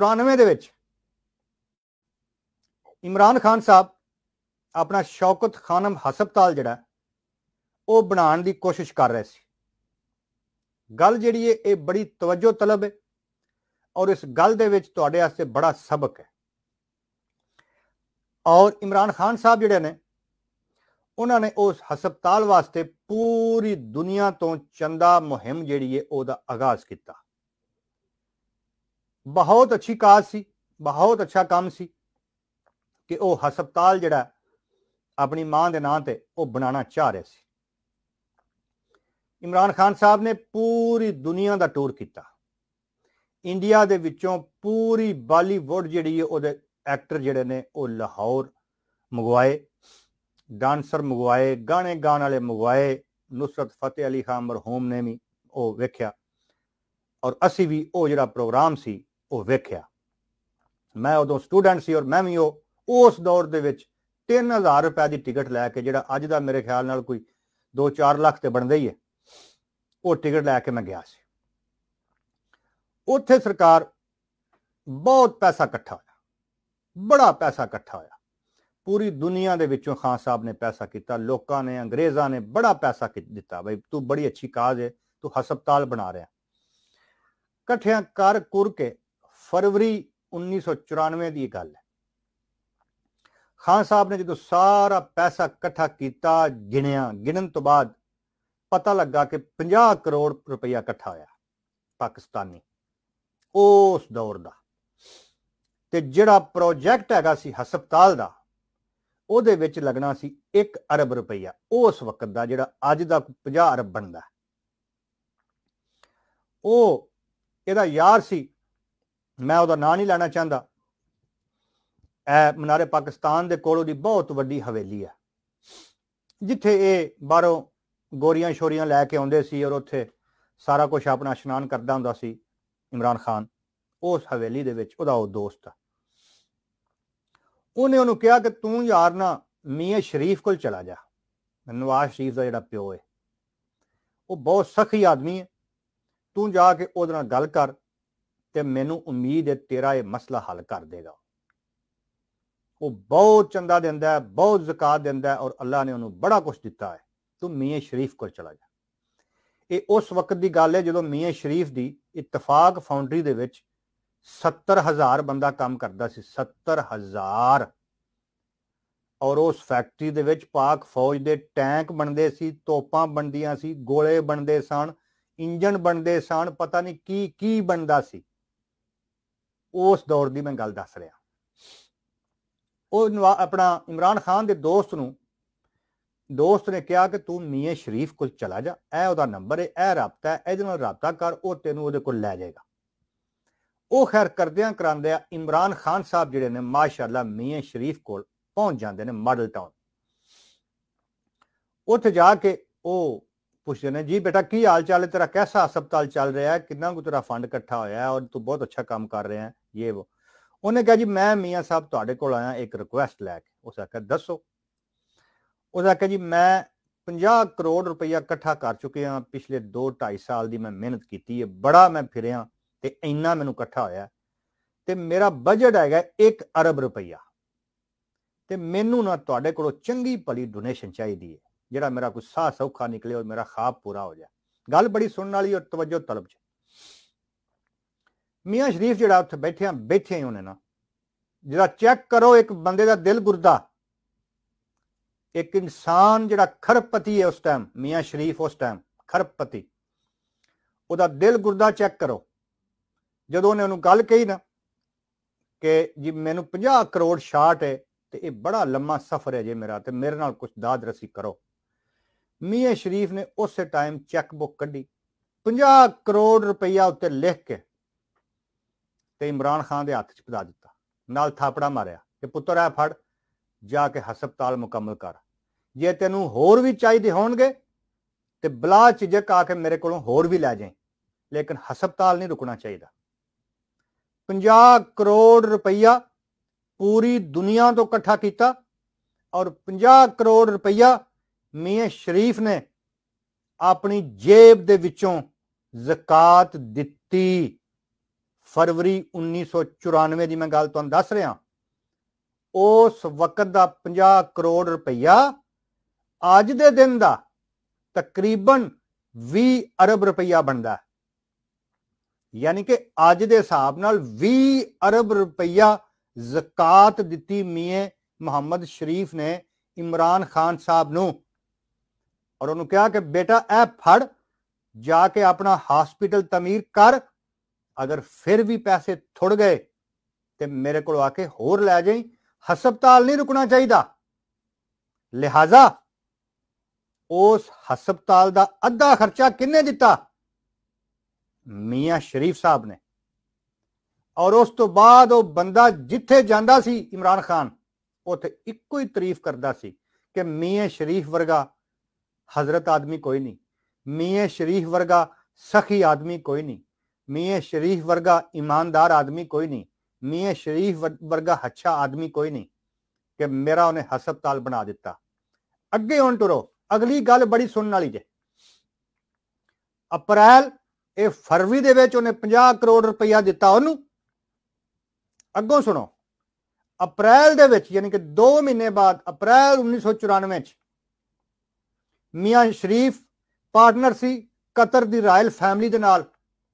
94 ਦੇ ਵਿੱਚ ਇਮਰਾਨ ਖਾਨ ਸਾਹਿਬ ਆਪਣਾ ਸ਼ੌਕਤ ਖਾਨਮ ਹਸਪਤਾਲ ਜਿਹੜਾ ਉਹ ਬਣਾਉਣ ਦੀ ਕੋਸ਼ਿਸ਼ ਕਰ ਰਹੇ ਸੀ ਗੱਲ ਜਿਹੜੀ ਹੈ ਇਹ ਬੜੀ ਤਵੱਜੋ ਤਲਬ ਹੈ ਔਰ ਇਸ ਗੱਲ ਦੇ ਵਿੱਚ ਤੁਹਾਡੇ ਵਾਸਤੇ ਬੜਾ ਸਬਕ ਹੈ ਔਰ ਇਮਰਾਨ ਖਾਨ ਸਾਹਿਬ ਜਿਹੜੇ ਨੇ ਉਹਨਾਂ ਨੇ ਉਸ ਹਸਪਤਾਲ ਵਾਸਤੇ ਪੂਰੀ ਦੁਨੀਆ ਤੋਂ ਚੰਦਾ ਮੁਹਿੰਮ ਜਿਹੜੀ ਹੈ ਉਹਦਾ ਆਗਾਜ਼ ਕੀਤਾ ਬਹੁਤ ਅੱਛੀ ਕਾਜ ਸੀ ਬਹੁਤ ਅੱਛਾ ਕੰਮ ਸੀ ਕਿ ਉਹ ਹਸਪਤਾਲ ਜਿਹੜਾ ਆਪਣੀ ਮਾਂ ਦੇ ਨਾਂ ਤੇ ਉਹ ਬਣਾਉਣਾ ਚਾਹ ਰਿਹਾ ਸੀ ਇਮਰਾਨ ਖਾਨ ਸਾਹਿਬ ਨੇ ਪੂਰੀ ਦੁਨੀਆ ਦਾ ਟੂਰ ਕੀਤਾ ਇੰਡੀਆ ਦੇ ਵਿੱਚੋਂ ਪੂਰੀ ਬਾਲੀਵੁੱਡ ਜਿਹੜੀ ਹੈ ਉਹਦੇ ਐਕਟਰ ਜਿਹੜੇ ਨੇ ਉਹ ਲਾਹੌਰ ਮੰਗਵਾਏ ਡਾਂਸਰ ਮੰਗਵਾਏ ਗਾਣੇ ਗਾਣ ਵਾਲੇ ਮੰਗਵਾਏ ਨੁਸਰਤ ਫਤਿਹ ਅਲੀ ਖਾਨ ਮਰਹੂਮ ਨੇ ਵੀ ਉਹ ਵੇਖਿਆ ਔਰ ਅਸੀਂ ਵੀ ਉਹ ਜਿਹੜਾ ਪ੍ਰੋਗਰਾਮ ਸੀ ਉਹ ਵੇਖਿਆ ਮੈਂ ਉਦੋਂ ਸਟੂਡੈਂਟ ਸੀ ਔਰ ਮੈਂ ਵੀ ਉਹ ਉਸ ਦੌਰ ਦੇ ਵਿੱਚ 3000 ਰੁਪਏ ਦੀ ਟਿਕਟ ਲੈ ਕੇ ਜਿਹੜਾ ਅੱਜ ਦਾ ਮੇਰੇ ਖਿਆਲ ਨਾਲ ਕੋਈ 2-4 ਲੱਖ ਤੇ ਬਣਦਾ ਹੀ ਹੈ ਉਹ ਟਿਕਟ ਲੈ ਕੇ ਮੈਂ ਗਿਆ ਸੀ ਉੱਥੇ ਸਰਕਾਰ ਬਹੁਤ ਪੈਸਾ ਇਕੱਠਾ ਹੋਇਆ ਬੜਾ ਪੈਸਾ ਇਕੱਠਾ ਹੋਇਆ ਪੂਰੀ ਦੁਨੀਆ ਦੇ ਵਿੱਚੋਂ ਖਾਨ ਸਾਹਿਬ ਨੇ ਪੈਸਾ ਕੀਤਾ ਲੋਕਾਂ ਨੇ ਅੰਗਰੇਜ਼ਾਂ ਨੇ ਬੜਾ ਪੈਸਾ ਦਿੱਤਾ ਬਈ ਤੂੰ ਬੜੀ ਅੱਛੀ ਕਾਜ ਹੈ ਤੂੰ ਹਸਪਤਾਲ ਬਣਾ ਰਿਹਾ ਇਕੱਠਿਆਂ ਕਰ ਕੁਰ ਕੇ ਫਰਵਰੀ 1994 ਦੀ ਗੱਲ ਹੈ ਖਾਨ ਸਾਹਿਬ ਨੇ ਜਦੋਂ ਸਾਰਾ ਪੈਸਾ ਇਕੱਠਾ ਕੀਤਾ ਗਿਣਿਆ ਗਿਣਨ ਤੋਂ ਬਾਅਦ ਪਤਾ ਲੱਗਾ ਕਿ 50 ਕਰੋੜ ਰੁਪਇਆ ਇਕੱਠਾ ਹੋਇਆ ਪਾਕਿਸਤਾਨੀ ਉਸ ਦੌਰ ਦਾ ਤੇ ਜਿਹੜਾ ਪ੍ਰੋਜੈਕਟ ਹੈਗਾ ਸੀ ਹਸਪਤਾਲ ਦਾ ਉਹਦੇ ਵਿੱਚ ਲੱਗਣਾ ਸੀ 1 ਅਰਬ ਰੁਪਈਆ ਉਸ ਵਕਤ ਦਾ ਜਿਹੜਾ ਅੱਜ ਦਾ 50 ਅਰਬ ਬਣਦਾ ਉਹ ਇਹਦਾ ਯਾਰ ਸੀ ਮੈਂ ਉਹਦਾ ਨਾਂ ਨਹੀਂ ਲੈਣਾ ਚਾਹੁੰਦਾ ਐ ਮਨਾਰੇ ਪਾਕਿਸਤਾਨ ਦੇ ਕੋਲ ਉਹਦੀ ਬਹੁਤ ਵੱਡੀ ਹਵੇਲੀ ਆ ਜਿੱਥੇ ਇਹ ਬਾਹਰੋਂ ਗੋਰੀਆਂ ਸ਼ੋਰੀਆਂ ਲੈ ਕੇ ਆਉਂਦੇ ਸੀ ਔਰ ਉੱਥੇ ਸਾਰਾ ਕੁਝ ਆਪਣਾ ਇਸ਼ਨਾਨ ਕਰਦਾ ਹੁੰਦਾ ਸੀ ਇਮਰਾਨ ਖਾਨ ਉਸ ਹਵੇਲੀ ਦੇ ਵਿੱਚ ਉਹਦਾ ਉਹ ਦੋਸਤ ਆ ਉਹਨੇ ਉਹਨੂੰ ਕਿਹਾ ਕਿ ਤੂੰ ਯਾਰ ਨਾ ਮੀਆਂ ਸ਼ਰੀਫ ਕੋਲ ਚਲਾ ਜਾ ਨਵਾਜ਼ ਸ਼ਰੀਫ ਦਾ ਜਿਹੜਾ ਪਿਓ ਹੈ ਉਹ ਬਹੁਤ ਸਖੀ ਆਦਮੀ ਹੈ ਤੂੰ ਜਾ ਕੇ ਉਹਦੇ ਨਾਲ ਗੱਲ ਕਰ ਤੇ ਮੈਨੂੰ ਉਮੀਦ ਹੈ ਤੇਰਾ ਇਹ ਮਸਲਾ ਹੱਲ ਕਰ ਦੇਗਾ ਉਹ ਬਹੁਤ ਚੰਦਾ ਦਿੰਦਾ ਹੈ ਬਹੁਤ ਜ਼ਕਾਤ ਦਿੰਦਾ ਹੈ ਔਰ ਅੱਲਾ ਨੇ ਉਹਨੂੰ ਬੜਾ ਕੁਝ ਦਿੱਤਾ ਹੈ ਤੂੰ ਮੀਆਂ ਸ਼ਰੀਫ ਕੋਲ ਚਲਾ ਜਾ ਇਹ ਉਸ ਵਕਤ ਦੀ ਗੱਲ ਹੈ ਜਦੋਂ ਮੀਆਂ ਸ਼ਰੀਫ ਦੀ ਇਤਫਾਕ ਫਾਊਂਡਰੀ ਦੇ ਵਿੱਚ 70000 ਬੰਦਾ ਕੰਮ ਕਰਦਾ ਸੀ 70000 ਔਰ ਉਸ ਫੈਕਟਰੀ ਦੇ ਵਿੱਚ ਪਾਕ ਫੌਜ ਦੇ ਟੈਂਕ ਬਣਦੇ ਸੀ ਤੋਪਾਂ ਬਣਦੀਆਂ ਸੀ ਗੋਲੇ ਬਣਦੇ ਸਨ ਇੰਜਨ ਬਣਦੇ ਸਨ ਪਤਾ ਨਹੀਂ ਕੀ ਕੀ ਬਣਦਾ ਸੀ ਉਸ ਦੌਰ ਦੀ ਮੈਂ ਗੱਲ ਦੱਸ ਰਿਹਾ ਉਹ ਆਪਣਾ ਇਮਰਾਨ ਖਾਨ ਦੇ ਦੋਸਤ ਨੂੰ ਦੋਸਤ ਨੇ ਕਿਹਾ ਕਿ ਤੂੰ ਮੀਆਂ ਸ਼ਰੀਫ ਕੋਲ ਚਲਾ ਜਾ ਇਹ ਉਹਦਾ ਨੰਬਰ ਹੈ ਇਹ ਰابطਾ ਹੈ ਇਹਦੇ ਨਾਲ ਰابطਾ ਕਰ ਉਹ ਤੈਨੂੰ ਉਹਦੇ ਕੋਲ ਲੈ ਜਾਏਗਾ ਉਹ ਖੈਰ ਕਰਦਿਆਂ ਕਰਾਂਦਿਆਂ ਇਮਰਾਨ ਖਾਨ ਸਾਹਿਬ ਜਿਹੜੇ ਨੇ ਮਾਸ਼ਾਅੱਲਾ ਮੀਆਂ ਸ਼ਰੀਫ ਕੋਲ ਪਹੁੰਚ ਜਾਂਦੇ ਨੇ ਮਾਡਲ ਟਾਊਨ ਉੱਥੇ ਜਾ ਕੇ ਉਹ ਪੁੱਛਦੇ ਨੇ ਜੀ ਬੇਟਾ ਕੀ ਹਾਲ ਚਾਲ ਹੈ ਤੇਰਾ ਕਿਹਦਾ ਹਸਪਤਾਲ ਚੱਲ ਰਿਹਾ ਹੈ ਕਿੰਨਾ ਕੁ ਤੇਰਾ ਫੰਡ ਇਕੱਠਾ ਹੋਇਆ ਹੈ ਔਰ ਤੂੰ ਬਹੁਤ ਅੱਛਾ ਕੰਮ ਕਰ ਰਿਹਾ ਹੈ ਇਹ ਉਹ ਉਹਨੇ ਕਿਹਾ ਜੀ ਮੈਂ ਮੀਆਂ ਸਾਹਿਬ ਤੁਹਾਡੇ ਕੋਲ ਆਇਆ ਇੱਕ ਰਿਕੁਐਸਟ ਲੈ ਕੇ ਉਸ ਆਖਿਆ ਦੱਸੋ ਉਸ ਆਖਿਆ ਜੀ ਮੈਂ 50 ਕਰੋੜ ਰੁਪਈਆ ਇਕੱਠਾ ਕਰ ਚੁੱਕੇ ਆ ਪਿਛਲੇ 2 2.5 ਸਾਲ ਦੀ ਮੈਂ ਮਿਹਨਤ ਕੀਤੀ ਹੈ ਬੜਾ ਮੈਂ ਫਿਰਿਆ ਤੇ ਇੰਨਾ ਮੈਨੂੰ ਇਕੱਠਾ ਹੋਇਆ ਤੇ ਮੇਰਾ ਬਜਟ ਹੈਗਾ 1 ਅਰਬ ਰੁਪਈਆ ਤੇ ਮੈਨੂੰ ਨਾ ਤੁਹਾਡੇ ਕੋਲੋਂ ਚੰਗੀ ਭਲੀ ਡੋਨੇਸ਼ਨ ਚਾਹੀਦੀ ਹੈ ਜਿਹੜਾ ਮੇਰਾ ਕੋਈ ਸਾਹ ਸੌਖਾ ਨਿਕਲੇ ਔਰ ਮੇਰਾ ਖਾਬ ਪੂਰਾ ਹੋ ਜਾਏ ਗੱਲ ਬੜੀ ਸੁਣਨ ਵਾਲੀ ਔਰ ਤਵੱਜੋ ਤਲਬ ਚ ਮੀਆਂ ਸ਼ਰੀਫ ਜਿਹੜਾ ਉੱਥੇ ਬੈਠਿਆ ਬੈਠੇ ਹੀ ਉਹਨੇ ਨਾ ਜਿਹੜਾ ਚੈੱਕ ਕਰੋ ਇੱਕ ਬੰਦੇ ਦਾ ਦਿਲ ਗੁਰਦਾ ਇੱਕ ਇਨਸਾਨ ਜਿਹੜਾ ਖਰਪਤੀ ਹੈ ਉਸ ਟਾਈਮ ਮੀਆਂ ਸ਼ਰੀਫ ਉਸ ਟਾਈਮ ਖਰਪਤੀ ਉਹਦਾ ਦਿਲ ਗੁਰਦਾ ਚੈੱਕ ਕਰੋ ਜਦੋਂ ਉਹਨੇ ਉਹਨੂੰ ਗੱਲ ਕਹੀ ਨਾ ਕਿ ਜੀ ਮੈਨੂੰ 50 ਕਰੋੜ ਸ਼ਾਟ ਹੈ ਤੇ ਇਹ ਬੜਾ ਲੰਮਾ ਸਫ਼ਰ ਹੈ ਜੇ ਮੇਰਾ ਤੇ ਮੇਰੇ ਨਾਲ ਕੁਝ ਦਾਦ ਰਸੀ ਕਰੋ ਮੀਆਂ ਸ਼ਰੀਫ ਨੇ ਉਸੇ ਟਾਈਮ ਚੈੱਕ ਬੁੱਕ ਕੱਢੀ 50 ਕਰੋੜ ਰੁਪਈਆ ਉੱਤੇ ਲਿਖ ਕੇ ਤੇ ਇਮਰਾਨ ਖਾਨ ਦੇ ਹੱਥ 'ਚ ਪਾ ਦਿੱਤਾ ਨਾਲ ਥਾਪੜਾ ਮਾਰਿਆ ਕਿ ਪੁੱਤਰ ਆ ਫੜ ਜਾ ਕੇ ਹਸਪਤਾਲ ਮੁਕੰਮਲ ਕਰ ਜੇ ਤੈਨੂੰ ਹੋਰ ਵੀ ਚਾਹੀਦੇ ਹੋਣਗੇ ਤੇ ਬਲਾ ਚਿਜਕ ਆ ਕੇ ਮੇਰੇ ਕੋਲੋਂ ਹੋਰ ਵੀ ਲੈ ਜਾਈਂ ਲੇਕਿਨ ਹਸਪਤਾਲ ਨਹੀਂ ਰੁਕਣਾ ਚਾਹੀਦਾ 50 ਕਰੋੜ ਰੁਪਈਆ ਪੂਰੀ ਦੁਨੀਆ ਤੋਂ ਇਕੱਠਾ ਕੀਤਾ ਔਰ 50 ਕਰੋੜ ਰੁਪਈਆ ਮੀਆਂ ਸ਼ਰੀਫ ਨੇ ਆਪਣੀ ਜੇਬ ਦੇ ਵਿੱਚੋਂ ਜ਼ਕਾਤ ਦਿੱਤੀ ਫਰਵਰੀ 1994 ਦੀ ਮੈਂ ਗੱਲ ਤੁਹਾਨੂੰ ਦੱਸ ਰਿਹਾ ਉਸ ਵਕਤ ਦਾ 50 ਕਰੋੜ ਰੁਪਈਆ ਅੱਜ ਦੇ ਦਿਨ ਦਾ ਤਕਰੀਬਨ 20 ਅਰਬ ਰੁਪਈਆ ਬਣਦਾ ਯਾਨੀ ਕਿ ਅੱਜ ਦੇ ਹਿਸਾਬ ਨਾਲ 20 ਅਰਬ ਰੁਪਈਆ ਜ਼ਕਾਤ ਦਿੱਤੀ ਮੀਏ ਮੁਹੰਮਦ ਸ਼ਰੀਫ ਨੇ ਇਮਰਾਨ ਖਾਨ ਸਾਹਿਬ ਨੂੰ ਔਰ ਉਹਨੂੰ ਕਿਹਾ ਕਿ ਬੇਟਾ ਇਹ ਫੜ ਜਾ ਕੇ ਆਪਣਾ ਹਸਪੀਟਲ ਤਮੀਰ ਕਰ अगर फिर भी पैसे थुड़ गए तो मेरे को आके होर लै जाए हस्पता नहीं रुकना चाहिए लिहाजा उस हस्पता का अद्धा खर्चा किन्ने दिता मिया शरीफ साहब ने और उस तो बाद बंदा जिथे जाता सी इमरान खान उको ही तारीफ करता सी कि मिया शरीफ वर्गा हजरत आदमी कोई नहीं मिया शरीफ वर्गा सखी आदमी कोई नहीं ਮੀਆਂ ਸ਼ਰੀਫ ਵਰਗਾ ਇਮਾਨਦਾਰ ਆਦਮੀ ਕੋਈ ਨਹੀਂ ਮੀਆਂ ਸ਼ਰੀਫ ਵਰਗਾ ਅੱਛਾ ਆਦਮੀ ਕੋਈ ਨਹੀਂ ਕਿ ਮੇਰਾ ਉਹਨੇ ਹਸਪਤਾਲ ਬਣਾ ਦਿੱਤਾ ਅੱਗੇ ਹੁਣ ਟਰੋ ਅਗਲੀ ਗੱਲ ਬੜੀ ਸੁਣਨ ਵਾਲੀ ਜੇ ਅਪ੍ਰੈਲ ਇਹ ਫਰਵਰੀ ਦੇ ਵਿੱਚ ਉਹਨੇ 50 ਕਰੋੜ ਰੁਪਇਆ ਦਿੱਤਾ ਉਹਨੂੰ ਅੱਗੋਂ ਸੁਣੋ ਅਪ੍ਰੈਲ ਦੇ ਵਿੱਚ ਯਾਨੀ ਕਿ 2 ਮਹੀਨੇ ਬਾਅਦ ਅਪ੍ਰੈਲ 1994 ਚ ਮੀਆਂ ਸ਼ਰੀਫ ਪਾਰਟਨਰ ਸੀ ਕਤਰ ਦੀ ਰਾਇਲ ਫੈਮਿਲੀ ਦੇ ਨਾਲ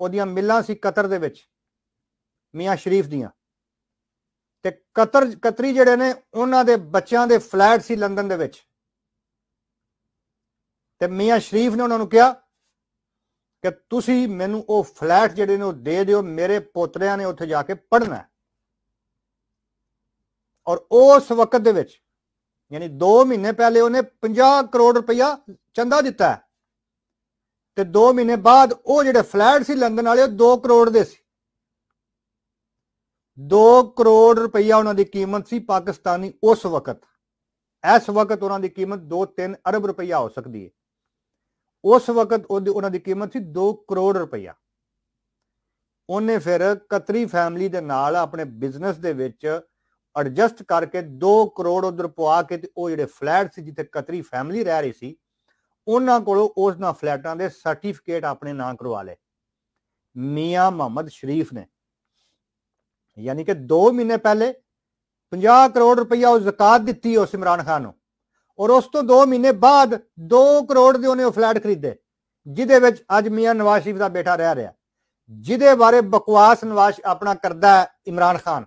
ਉਹਦੀਆਂ ਮਿੱਲਾਂ ਸੀ ਕਤਰ ਦੇ ਵਿੱਚ ਮੀਆਂ ਸ਼ਰੀਫ ਦੀਆਂ ਤੇ ਕਤਰ ਕਤਰੀ ਜਿਹੜੇ ਨੇ ਉਹਨਾਂ ਦੇ ਬੱਚਿਆਂ ਦੇ ਫਲੈਟ ਸੀ ਲੰਡਨ ਦੇ ਵਿੱਚ ਤੇ ਮੀਆਂ ਸ਼ਰੀਫ ਨੇ ਉਹਨਾਂ ਨੂੰ ਕਿਹਾ ਕਿ ਤੁਸੀਂ ਮੈਨੂੰ ਉਹ ਫਲੈਟ ਜਿਹੜੇ ਨੇ ਉਹ ਦੇ ਦਿਓ ਮੇਰੇ ਪੋਤਰਿਆਂ ਨੇ ਉੱਥੇ ਜਾ ਕੇ ਪੜਨਾ ਔਰ ਉਸ ਵਕਤ ਦੇ ਵਿੱਚ ਯਾਨੀ 2 ਮਹੀਨੇ ਪਹਿਲੇ ਉਹਨੇ 50 ਕਰੋੜ ਰੁਪਇਆ ਚੰਦਾ ਦਿੱਤਾ ਹੈ ਤੇ 2 ਮਹੀਨੇ ਬਾਅਦ ਉਹ ਜਿਹੜੇ ਫਲੈਟ ਸੀ ਲੰਡਨ ਵਾਲੇ ਉਹ 2 ਕਰੋੜ ਦੇ ਸੀ 2 ਕਰੋੜ ਰੁਪਈਆ ਉਹਨਾਂ ਦੀ ਕੀਮਤ ਸੀ ਪਾਕਿਸਤਾਨੀ ਉਸ ਵਕਤ ਇਸ ਵਕਤ ਉਹਨਾਂ ਦੀ ਕੀਮਤ 2-3 ਅਰਬ ਰੁਪਈਆ ਹੋ ਸਕਦੀ ਹੈ ਉਸ ਵਕਤ ਉਹਨਾਂ ਦੀ ਕੀਮਤ ਸੀ 2 ਕਰੋੜ ਰੁਪਈਆ ਉਹਨੇ ਫਿਰ ਕਤਰੀ ਫੈਮਿਲੀ ਦੇ ਨਾਲ ਆਪਣੇ ਬਿਜ਼ਨਸ ਦੇ ਵਿੱਚ ਐਡਜਸਟ ਕਰਕੇ 2 ਕਰੋੜ ਉਧਰ ਪਵਾ ਕੇ ਤੇ ਉਹ ਜਿਹੜੇ ਫਲੈਟ ਸੀ ਜਿੱਥੇ ਕਤਰੀ ਫੈਮਿਲੀ ਰਹਿ ਰਹੀ ਸੀ ਉਹਨਾਂ ਕੋਲੋਂ ਉਸ ਫਲੈਟਾਂ ਦੇ ਸਰਟੀਫਿਕੇਟ ਆਪਣੇ ਨਾਂ ਕਰਵਾ ਲਏ ਮੀਆਂ ਮੁਹੰਮਦ ਸ਼ਰੀਫ ਨੇ ਯਾਨੀ ਕਿ 2 ਮਹੀਨੇ ਪਹਿਲੇ 50 ਕਰੋੜ ਰੁਪਈਆ ਉਹ ਜ਼ਕਾਤ ਦਿੱਤੀ ਉਸ ਇਮਰਾਨ ਖਾਨ ਨੂੰ ਔਰ ਉਸ ਤੋਂ 2 ਮਹੀਨੇ ਬਾਅਦ 2 ਕਰੋੜ ਦੇ ਉਹਨੇ ਉਹ ਫਲੈਟ ਖਰੀਦੇ ਜਿਹਦੇ ਵਿੱਚ ਅੱਜ ਮੀਆਂ ਨਵਾਜ਼ ਸ਼ਰੀਫ ਦਾ ਬੇਟਾ ਰਹਿ ਰਿਹਾ ਜਿਹਦੇ ਬਾਰੇ ਬਕਵਾਸ ਨਵਾਜ਼ ਆਪਣਾ ਕਰਦਾ ਹੈ ਇਮਰਾਨ ਖਾਨ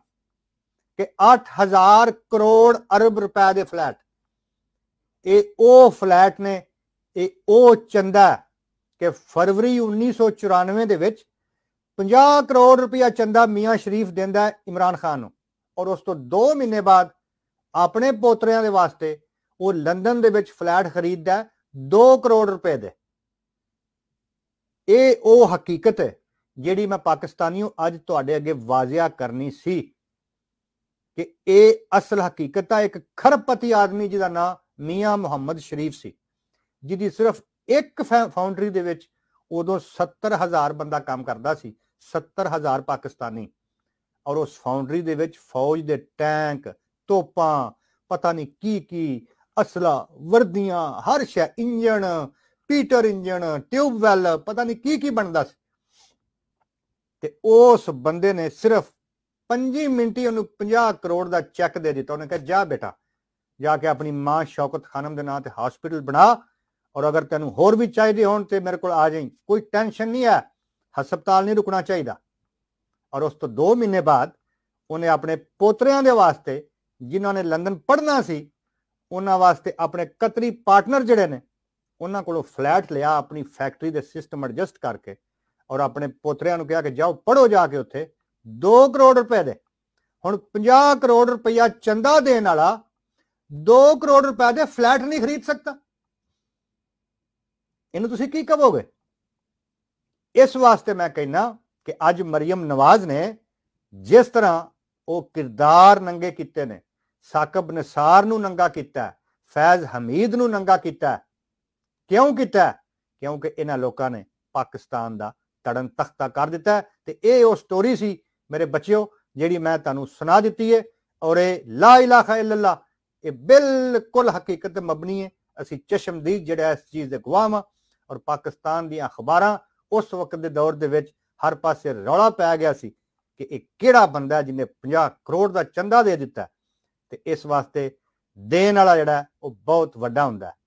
ਕਿ 8000 ਕਰੋੜ ਅਰਬ ਰੁਪਏ ਦੇ ਫਲੈਟ ਇਹ ਉਹ ਫਲੈਟ ਨੇ ਇਹ ਉਹ ਚੰਦਾ ਕਿ ਫਰਵਰੀ 1994 ਦੇ ਵਿੱਚ 50 ਕਰੋੜ ਰੁਪਇਆ ਚੰਦਾ ਮੀਆਂ ਸ਼ਰੀਫ ਦਿੰਦਾ ਹੈ ਇਮਰਾਨ ਖਾਨ ਨੂੰ ਔਰ ਉਸ ਤੋਂ 2 ਮਹੀਨੇ ਬਾਅਦ ਆਪਣੇ ਪੋਤਰਿਆਂ ਦੇ ਵਾਸਤੇ ਉਹ ਲੰਡਨ ਦੇ ਵਿੱਚ ਫਲੈਟ ਖਰੀਦਦਾ 2 ਕਰੋੜ ਰੁਪਏ ਦੇ ਇਹ ਉਹ ਹਕੀਕਤ ਹੈ ਜਿਹੜੀ ਮੈਂ ਪਾਕਿਸਤਾਨੀਓ ਅੱਜ ਤੁਹਾਡੇ ਅੱਗੇ ਵਾਜ਼ਿਆ ਕਰਨੀ ਸੀ ਕਿ ਇਹ ਅਸਲ ਹਕੀਕਤ ਆ ਇੱਕ ਖਰਪਤੀ ਆਦਮੀ ਜਿਹਦਾ ਨਾਮ ਮੀਆਂ ਮੁਹੰਮਦ ਸ਼ਰੀਫ ਸੀ ਜਿਹਦੀ ਸਿਰਫ ਇੱਕ ਫਾਊਂਡਰੀ ਦੇ ਵਿੱਚ ਉਦੋਂ 70000 ਬੰਦਾ ਕੰਮ ਕਰਦਾ ਸੀ 70000 ਪਾਕਿਸਤਾਨੀ ਔਰ ਉਸ ਫਾਊਂਡਰੀ ਦੇ ਵਿੱਚ ਫੌਜ ਦੇ ਟੈਂਕ ਤੋਪਾਂ ਪਤਾ ਨਹੀਂ ਕੀ ਕੀ ਅਸਲਾ ਵਰਦੀਆਂ ਹਰ ਸ਼ੈ engine Peter engine tube well ਪਤਾ ਨਹੀਂ ਕੀ ਕੀ ਬਣਦਾ ਸੀ ਤੇ ਉਸ ਬੰਦੇ ਨੇ ਸਿਰਫ 5 ਮਿੰਟ ਹੀ ਉਹਨੂੰ 50 ਕਰੋੜ ਦਾ ਚੈੱਕ ਦੇ ਦਿੱਤਾ ਉਹਨੇ ਕਿਹਾ ਜਾ ਬੇਟਾ ਜਾ ਕੇ ਆਪਣੀ ਮਾਂ ਸ਼ੌਕਤ ਖਾਨਮ ਦੇ ਨਾਂ ਤੇ ਹਸਪੀਟਲ ਬਣਾ ਔਰ ਅਗਰ ਤੈਨੂੰ ਹੋਰ ਵੀ ਚਾਹੀਦੇ ਹੋਣ ਤੇ ਮੇਰੇ ਕੋਲ ਆ ਜਾਈਂ ਕੋਈ ਟੈਨਸ਼ਨ ਨਹੀਂ ਹੈ ਹਸਪਤਾਲ ਨਹੀਂ ਰੁਕਣਾ ਚਾਹੀਦਾ ਔਰ ਉਸ ਤੋਂ 2 ਮਹੀਨੇ ਬਾਅਦ ਉਹਨੇ ਆਪਣੇ ਪੋਤਰਿਆਂ ਦੇ ਵਾਸਤੇ ਜਿਨ੍ਹਾਂ ਨੇ ਲੰਡਨ ਪੜਨਾ ਸੀ ਉਹਨਾਂ ਵਾਸਤੇ ਆਪਣੇ ਕਤਰੀ ਪਾਰਟਨਰ ਜਿਹੜੇ ਨੇ ਉਹਨਾਂ ਕੋਲੋਂ ਫਲੈਟ ਲਿਆ ਆਪਣੀ ਫੈਕਟਰੀ ਦੇ ਸਿਸਟਮ ਐਡਜਸਟ ਕਰਕੇ ਔਰ ਆਪਣੇ ਪੋਤਰਿਆਂ ਨੂੰ ਕਿਹਾ ਕਿ ਜਾਓ ਪੜੋ ਜਾ ਕੇ ਉੱਥੇ 2 ਕਰੋੜ ਰੁਪਏ ਦੇ ਹੁਣ 50 ਕਰੋੜ ਰੁਪਇਆ ਚੰਦਾ ਦੇਣ ਵਾਲਾ 2 ਕਰੋੜ ਰੁਪਏ ਦੇ ਫਲੈਟ ਨਹੀਂ ਖਰੀਦ ਸਕਦਾ ਇਹਨੂੰ ਤੁਸੀਂ ਕੀ ਕਹੋਗੇ ਇਸ ਵਾਸਤੇ ਮੈਂ ਕਹਿਣਾ ਕਿ ਅੱਜ ਮਰੀਮ ਨਵਾਜ਼ ਨੇ ਜਿਸ ਤਰ੍ਹਾਂ ਉਹ ਕਿਰਦਾਰ ਨੰਗੇ ਕੀਤੇ ਨੇ ਸਾਕਬ ਨਸਾਰ ਨੂੰ ਨੰਗਾ ਕੀਤਾ ਫੈਜ਼ ਹਮੀਦ ਨੂੰ ਨੰਗਾ ਕੀਤਾ ਕਿਉਂ ਕੀਤਾ ਕਿਉਂਕਿ ਇਹਨਾਂ ਲੋਕਾਂ ਨੇ ਪਾਕਿਸਤਾਨ ਦਾ ਤੜਨ ਤਖਤਾ ਕਰ ਦਿੱਤਾ ਤੇ ਇਹ ਉਹ ਸਟੋਰੀ ਸੀ ਮੇਰੇ ਬੱਚਿਓ ਜਿਹੜੀ ਮੈਂ ਤੁਹਾਨੂੰ ਸੁਣਾ ਦਿੱਤੀ ਏ ਔਰ ਇਹ ਲਾ ਇਲਾਹਾ ਇਲੱਲਾ ਇਹ ਬਿਲਕੁਲ ਹਕੀਕਤ ਮਬਨੀ ਹੈ ਅਸੀਂ ਚਸ਼ਮਦੀਦ ਜਿਹੜਾ ਇਸ ਚੀਜ਼ ਦੇ ਗਵਾਹ ਹਾਂ ਔਰ ਪਾਕਿਸਤਾਨ ਦੀਆਂ ਅਖਬਾਰਾਂ ਉਸ ਵਕਤ ਦੇ ਦੌਰ ਦੇ ਵਿੱਚ ਹਰ ਪਾਸੇ ਰੌਲਾ ਪੈ ਗਿਆ ਸੀ ਕਿ ਇਹ ਕਿਹੜਾ ਬੰਦਾ ਜਿਹਨੇ 50 ਕਰੋੜ ਦਾ ਚੰਦਾ ਦੇ ਦਿੱਤਾ ਤੇ ਇਸ ਵਾਸਤੇ ਦੇਣ ਵਾਲਾ ਜਿਹੜਾ ਉਹ ਬਹੁਤ ਵੱਡਾ ਹੁੰਦਾ